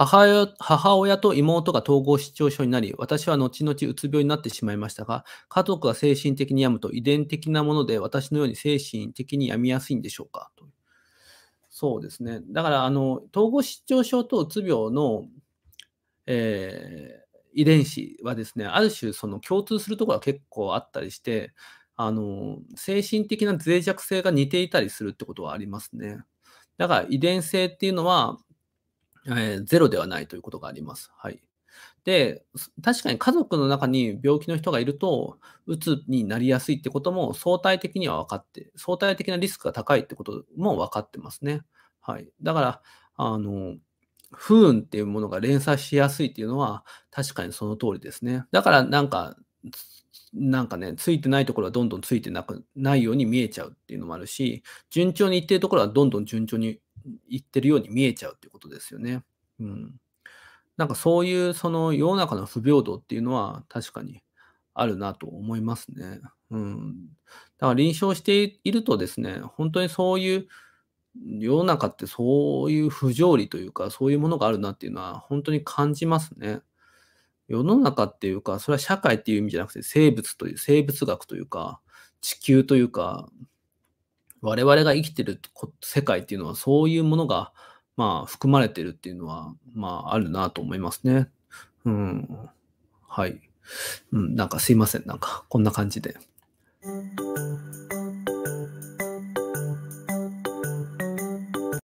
母親と妹が統合失調症になり、私は後々うつ病になってしまいましたが、家族が精神的に病むと遺伝的なもので私のように精神的に病みやすいんでしょうかとそうですね。だから、あの、統合失調症とうつ病の、えー、遺伝子はですね、ある種、その共通するところは結構あったりして、あの、精神的な脆弱性が似ていたりするってことはありますね。だから遺伝性っていうのは、えー、ゼロではないということがあります。はい。で、確かに家族の中に病気の人がいると、うつになりやすいってことも相対的には分かって、相対的なリスクが高いってことも分かってますね。はい。だから、あの、不運っていうものが連鎖しやすいっていうのは確かにその通りですね。だからなんか、なんかね、ついてないところはどんどんついてなくないように見えちゃうっていうのもあるし、順調にいってるところはどんどん順調に言ってるように見えちゃうってことですよね。うん。なんかそういうその世の中の不平等っていうのは確かにあるなと思いますね。うん。だから臨床しているとですね、本当にそういう世の中ってそういう不条理というか、そういうものがあるなっていうのは本当に感じますね。世の中っていうか、それは社会っていう意味じゃなくて、生物という、生物学というか、地球というか、我々が生きてる世界っていうのはそういうものが、まあ、含まれてるっていうのは、まあ、あるなと思いますね。うん。はい。うん、なんかすいません。なんか、こんな感じで。